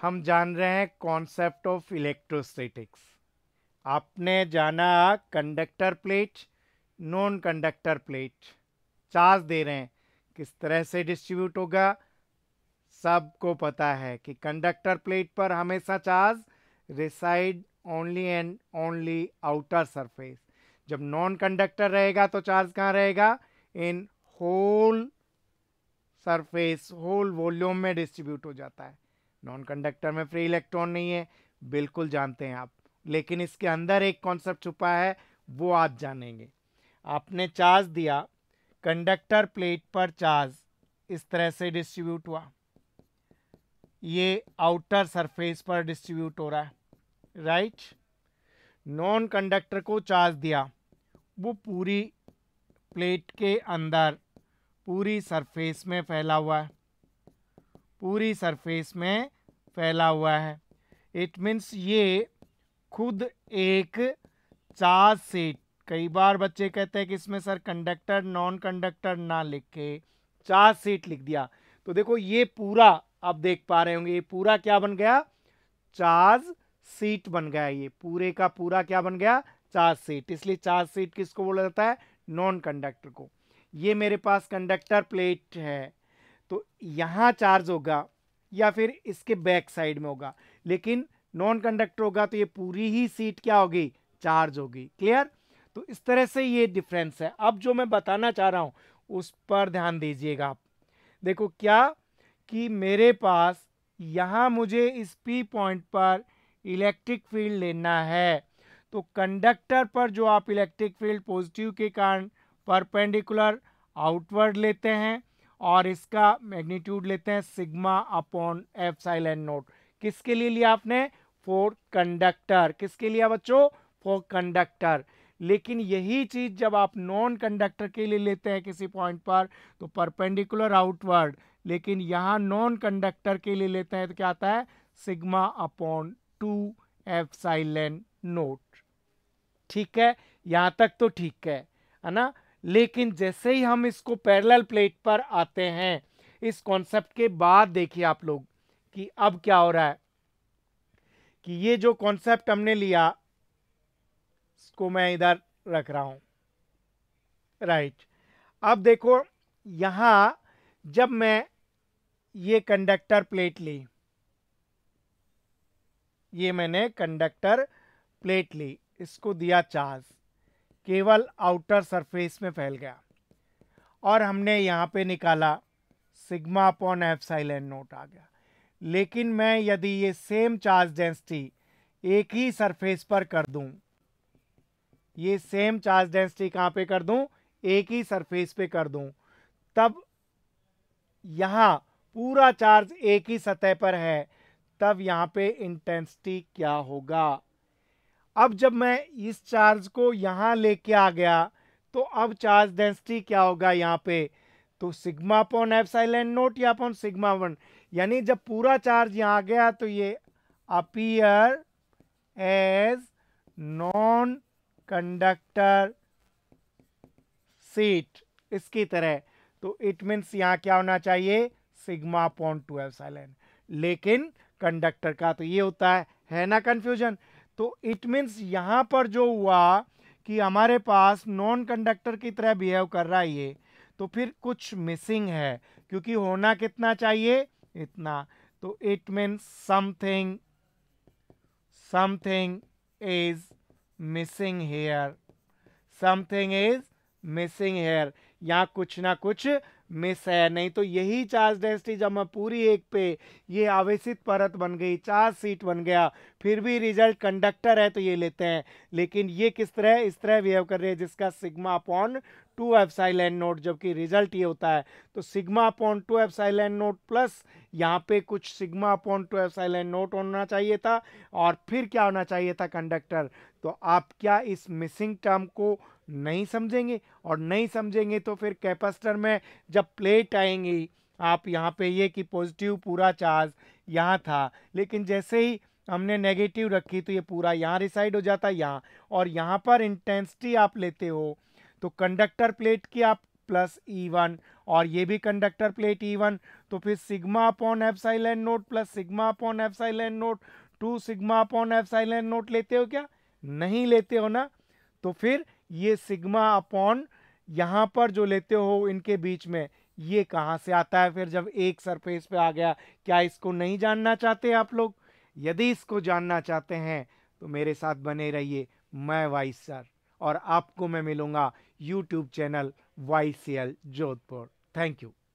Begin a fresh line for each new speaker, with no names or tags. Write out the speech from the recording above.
हम जान रहे हैं कॉन्सेप्ट ऑफ इलेक्ट्रोस्टैटिक्स आपने जाना conductor plate non conductor plate charge दे रहे हैं किस तरह से डिस्ट्रीब्यूट होगा सबको पता है कि कंडक्टर प्लेट पर हमेशा charge reside only and only outer surface जब नॉन कंडक्टर रहेगा तो चार्ज कहाँ रहेगा in whole surface whole volume में डिस्ट्रीब्यूट हो जाता है नॉन कंडक्टर में फ्री इलेक्ट्रॉन नहीं है बिल्कुल जानते हैं आप लेकिन इसके अंदर एक कॉन्सेप्ट छुपा है वो आप जानेंगे आपने चार्ज दिया कंडक्टर प्लेट पर चार्ज इस तरह से डिस्ट्रीब्यूट हुआ ये आउटर सरफेस पर डिस्ट्रीब्यूट हो रहा है राइट नॉन कंडक्टर को चार्ज दिया वो पूरी प्लेट के अंदर पूरी सरफेस में फैला हुआ है पूरी सरफेस में फैला हुआ है इट मीन्स ये खुद एक चार्ज सीट कई बार बच्चे कहते हैं कि इसमें सर कंडक्टर नॉन कंडक्टर ना लिख के चार्ज सीट लिख दिया तो देखो ये पूरा आप देख पा रहे होंगे ये पूरा क्या बन गया चार्ज सीट बन गया ये पूरे का पूरा क्या बन गया चार्ज सीट इसलिए चार्ज सीट किसको बोला जाता है नॉन कंडक्टर को ये मेरे पास कंडक्टर प्लेट है तो यहाँ चार्ज होगा या फिर इसके बैक साइड में होगा लेकिन नॉन कंडक्टर होगा तो ये पूरी ही सीट क्या होगी चार्ज होगी क्लियर तो इस तरह से ये डिफरेंस है अब जो मैं बताना चाह रहा हूँ उस पर ध्यान दीजिएगा आप देखो क्या कि मेरे पास यहाँ मुझे इस पी पॉइंट पर इलेक्ट्रिक फील्ड लेना है तो कंडक्टर पर जो आप इलेक्ट्रिक फील्ड पॉजिटिव के कारण परपेंडिकुलर आउटवर्ड लेते हैं और इसका मैग्नीट्यूड लेते हैं sigma upon epsilon naught किसके लिए लिया आपने फोर कंडक्टर किसके लिए बच्चों फोर कंडक्टर लेकिन यही चीज़ जब आप नॉन कंडक्टर के लिए लेते हैं किसी पॉइंट पर तो परपेंडिकुलर आउटवर्ड लेकिन यहाँ नॉन कंडक्टर के लिए लेते हैं तो क्या आता है sigma upon two epsilon naught ठीक है यहाँ तक तो ठीक है है ना लेकिन जैसे ही हम इसको पैरेलल प्लेट पर आते हैं इस कॉन्सेप्ट के बाद देखिए आप लोग कि अब क्या हो रहा है कि ये जो कॉन्सेप्ट हमने लिया इसको मैं इधर रख रहा हूं राइट अब देखो यहां जब मैं ये कंडक्टर प्लेट ली ये मैंने कंडक्टर प्लेट ली इसको दिया चार्ज केवल आउटर सरफेस में फैल गया और हमने यहाँ पे निकाला sigma upon epsilon naught आ गया लेकिन मैं यदि ये सेम चार्ज डेंसिटी एक ही सरफेस पर कर दूँ ये सेम चार्ज डेंसिटी कहाँ पे कर दूँ एक ही सरफेस पे कर दूँ तब यहाँ पूरा चार्ज एक ही सतह पर है तब यहाँ पे इंटेंसिटी क्या होगा अब जब मैं इस चार्ज को यहाँ लेके आ गया तो अब चार्ज डेंसिटी क्या होगा यहाँ पे तो sigma upon epsilon naught या पॉन सिग्मा वन यानी जब पूरा चार्ज यहाँ आ गया तो ये appear as non conductor sheet इसकी तरह तो इट मीन्स यहाँ क्या होना चाहिए sigma upon two epsilon लेकिन कंडक्टर का तो ये होता है है ना कंफ्यूजन तो इट मीन्स यहाँ पर जो हुआ कि हमारे पास नॉन कंडक्टर की तरह बिहेव कर रहा है ये तो फिर कुछ मिसिंग है क्योंकि होना कितना चाहिए इतना तो it means something something is missing here something is missing here या कुछ ना कुछ मिस है नहीं तो यही चार्ज डेंसिटी मैं पूरी एक पे ये आवेशित परत बन गई चार्ज सीट बन गया फिर भी रिजल्ट कंडक्टर है तो ये लेते हैं लेकिन ये किस तरह इस तरह बिहेव कर रही है जिसका sigma upon two epsilon naught जबकि रिजल्ट ये होता है तो sigma upon two epsilon naught plus यहाँ पे कुछ sigma upon two epsilon naught होना चाहिए था और फिर क्या होना चाहिए था कंडक्टर तो आप क्या इस मिसिंग टर्म को नहीं समझेंगे और नहीं समझेंगे तो फिर कैपेसिटर में जब प्लेट आएंगी आप यहाँ पे ये कि पॉजिटिव पूरा चार्ज यहाँ था लेकिन जैसे ही हमने नेगेटिव रखी तो ये पूरा यहाँ रिसाइड हो जाता यहाँ और यहाँ पर इंटेंसिटी आप लेते हो तो कंडक्टर प्लेट की आप प्लस ई वन और ये भी कंडक्टर प्लेट ई वन तो फिर sigma upon epsilon naught plus sigma upon epsilon naught two sigma upon epsilon naught लेते हो क्या नहीं लेते हो ना तो फिर ये सिग्मा अपॉन यहाँ पर जो लेते हो इनके बीच में ये कहाँ से आता है फिर जब एक सरफेस पे आ गया क्या इसको नहीं जानना चाहते आप लोग यदि इसको जानना चाहते हैं तो मेरे साथ बने रहिए मैं वाइस सर और आपको मैं मिलूँगा YouTube channel Y Jodhpur thank you